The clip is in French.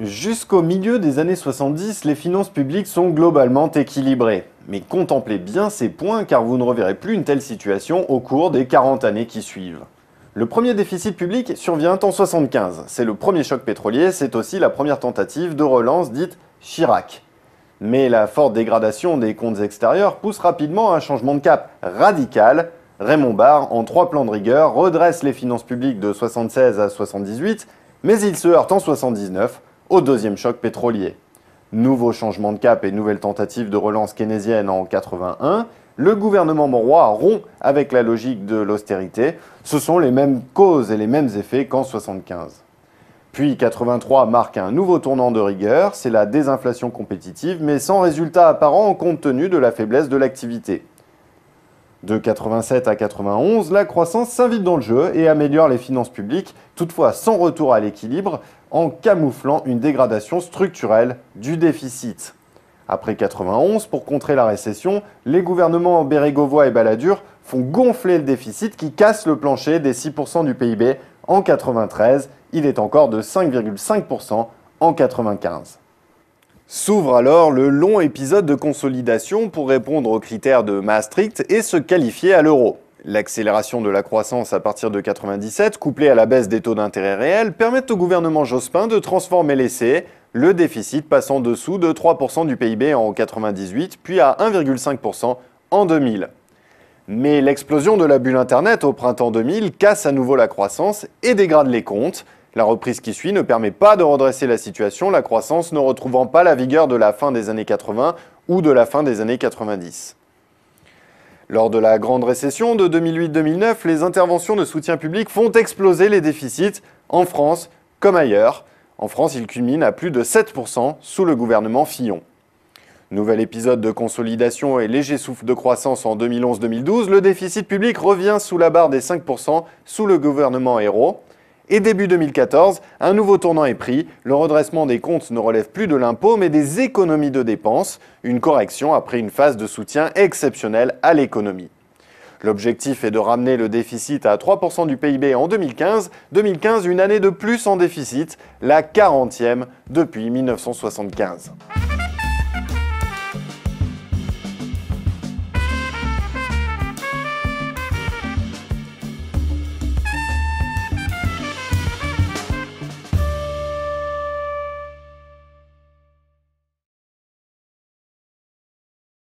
Jusqu'au milieu des années 70, les finances publiques sont globalement équilibrées. Mais contemplez bien ces points car vous ne reverrez plus une telle situation au cours des 40 années qui suivent. Le premier déficit public survient en 75. C'est le premier choc pétrolier, c'est aussi la première tentative de relance dite Chirac. Mais la forte dégradation des comptes extérieurs pousse rapidement à un changement de cap radical. Raymond Barre, en trois plans de rigueur, redresse les finances publiques de 76 à 78, mais il se heurte en 79 au deuxième choc pétrolier. Nouveau changement de cap et nouvelle tentative de relance keynésienne en 81, le gouvernement Monroy rompt avec la logique de l'austérité. Ce sont les mêmes causes et les mêmes effets qu'en 75. Puis 83 marque un nouveau tournant de rigueur, c'est la désinflation compétitive, mais sans résultat apparent compte tenu de la faiblesse de l'activité. De 87 à 91, la croissance s'invite dans le jeu et améliore les finances publiques, toutefois sans retour à l'équilibre, en camouflant une dégradation structurelle du déficit. Après 91, pour contrer la récession, les gouvernements Bérégovois et Balladur font gonfler le déficit qui casse le plancher des 6% du PIB en 93, il est encore de 5,5% en 95. S'ouvre alors le long épisode de consolidation pour répondre aux critères de Maastricht et se qualifier à l'euro. L'accélération de la croissance à partir de 1997, couplée à la baisse des taux d'intérêt réels, permettent au gouvernement Jospin de transformer l'essai, le déficit passant dessous de 3% du PIB en 1998, puis à 1,5% en 2000. Mais l'explosion de la bulle Internet au printemps 2000 casse à nouveau la croissance et dégrade les comptes. La reprise qui suit ne permet pas de redresser la situation, la croissance ne retrouvant pas la vigueur de la fin des années 80 ou de la fin des années 90. Lors de la grande récession de 2008-2009, les interventions de soutien public font exploser les déficits en France comme ailleurs. En France, ils culminent à plus de 7% sous le gouvernement Fillon. Nouvel épisode de consolidation et léger souffle de croissance en 2011-2012, le déficit public revient sous la barre des 5% sous le gouvernement Hérault. Et début 2014, un nouveau tournant est pris. Le redressement des comptes ne relève plus de l'impôt mais des économies de dépenses, une correction après une phase de soutien exceptionnelle à l'économie. L'objectif est de ramener le déficit à 3% du PIB en 2015, 2015 une année de plus en déficit, la 40e depuis 1975.